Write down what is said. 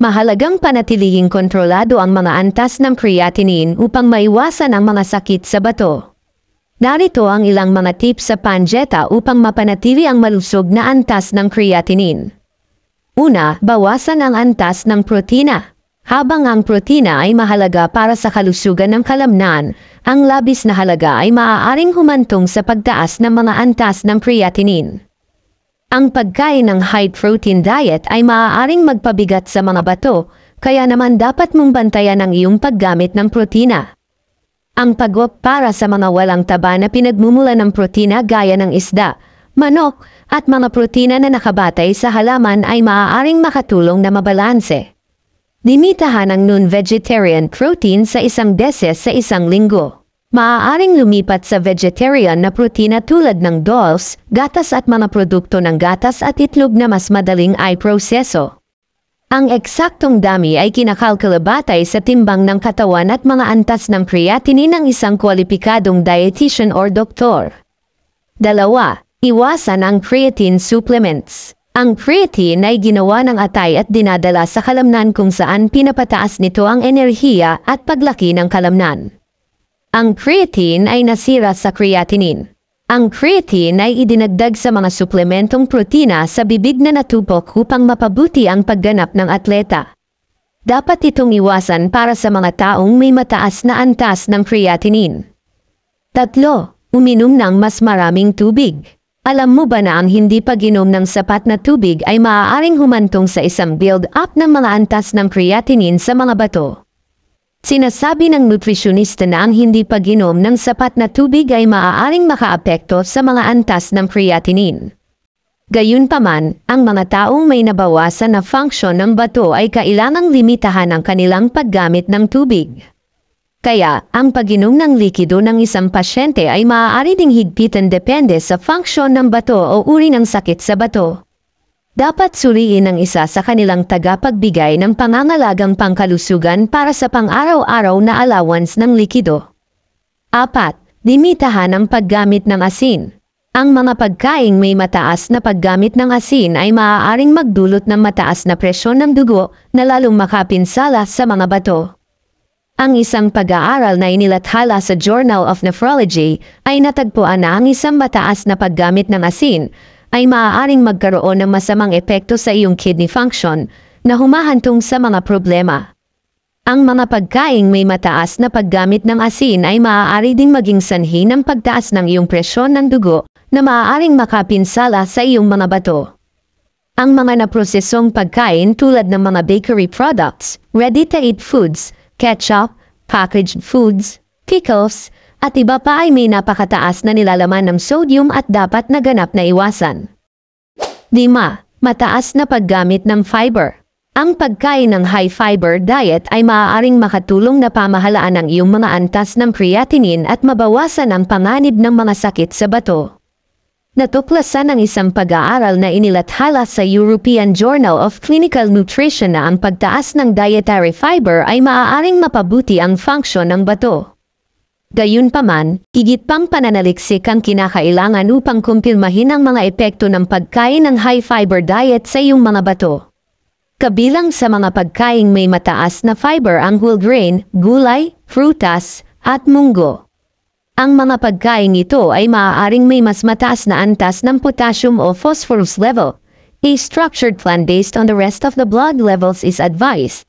Mahalagang panatilihing kontrolado ang mga antas ng creatinine upang maiwasan ang mga sakit sa bato. Narito ang ilang mga tips sa panjeta upang mapanatili ang malusog na antas ng creatinine. Una, bawasan ang antas ng protina. Habang ang protina ay mahalaga para sa kalusugan ng kalamnan, ang labis na halaga ay maaaring humantong sa pagtaas ng mga antas ng creatinine. Ang pagkain ng high protein diet ay maaaring magpabigat sa mga bato, kaya naman dapat mong bantayan ang iyong paggamit ng protina. Ang pagwap para sa mga walang taba na pinagmumula ng protina gaya ng isda, manok, at mga protina na nakabatay sa halaman ay maaaring makatulong na mabalanse. Limitahan ang non-vegetarian protein sa isang beses sa isang linggo. Maaaring lumipat sa vegetarian na protina tulad ng dolls, gatas at mga produkto ng gatas at itlog na mas madaling ay proseso. Ang eksaktong dami ay kinakalkula batay sa timbang ng katawan at mga antas ng creatinine ng isang kwalipikadong dietitian or doktor. Dalawa, iwasan ang creatine supplements. Ang creatine ay ginawa ng atay at dinadala sa kalamnan kung saan pinapataas nito ang enerhiya at paglaki ng kalamnan. Ang creatine ay nasira sa creatinine. Ang creatine ay idinagdag sa mga suplementong protina sa bibig na natupok upang mapabuti ang pagganap ng atleta. Dapat itong iwasan para sa mga taong may mataas na antas ng creatinine. Tatlo, uminom ng mas maraming tubig. Alam mo ba na ang hindi pag-inom ng sapat na tubig ay maaaring humantong sa isang build-up ng mga antas ng creatinine sa mga bato? Sinasabi ng nutritionista na ang hindi pag-inom ng sapat na tubig ay maaaring makaapekto sa mga antas ng creatinine. Gayunpaman, ang mga taong may nabawasan na function ng bato ay kailangang limitahan ang kanilang paggamit ng tubig. Kaya, ang pag-inom ng likido ng isang pasyente ay maaari ding higpitan depende sa function ng bato o uri ng sakit sa bato dapat suriin ng isa sa kanilang tagapagbigay ng pangangalagang pangkalusugan para sa pang-araw-araw na allowance ng likido. 4. Limitahan ang paggamit ng asin. Ang mga pagkaing may mataas na paggamit ng asin ay maaaring magdulot ng mataas na presyon ng dugo na lalong makapinsala sa mga bato. Ang isang pag-aaral na inilathala sa Journal of Nephrology ay natagpuan na ang isang mataas na paggamit ng asin ay maaaring magkaroon ng masamang epekto sa iyong kidney function na humahantong sa mga problema. Ang mga pagkaing may mataas na paggamit ng asin ay maaari ding maging sanhi ng pagtaas ng iyong presyon ng dugo na maaaring makapinsala sa iyong mga bato. Ang mga naprosesong pagkain tulad ng mga bakery products, ready-to-eat foods, ketchup, packaged foods, pickles, at iba pa ay may napakataas na nilalaman ng sodium at dapat na ganap na iwasan. 5. mataas na paggamit ng fiber. Ang pagkain ng high-fiber diet ay maaaring makatulong na pamahalaan ang iyong mga antas ng creatinine at mabawasan ang panganib ng mga sakit sa bato. Natuklasan ng isang pag-aaral na inilathala sa European Journal of Clinical Nutrition na ang pagtaas ng dietary fiber ay maaaring mapabuti ang function ng bato. Gayunpaman, higit pang pananaliksik ang kinakailangan upang kumpirmahin ang mga epekto ng pagkain ng high-fiber diet sa iyong mga bato. Kabilang sa mga pagkain may mataas na fiber ang whole grain, gulay, frutas, at munggo. Ang mga pagkain ito ay maaaring may mas mataas na antas ng potassium o phosphorus level. A structured plan based on the rest of the blood levels is advised.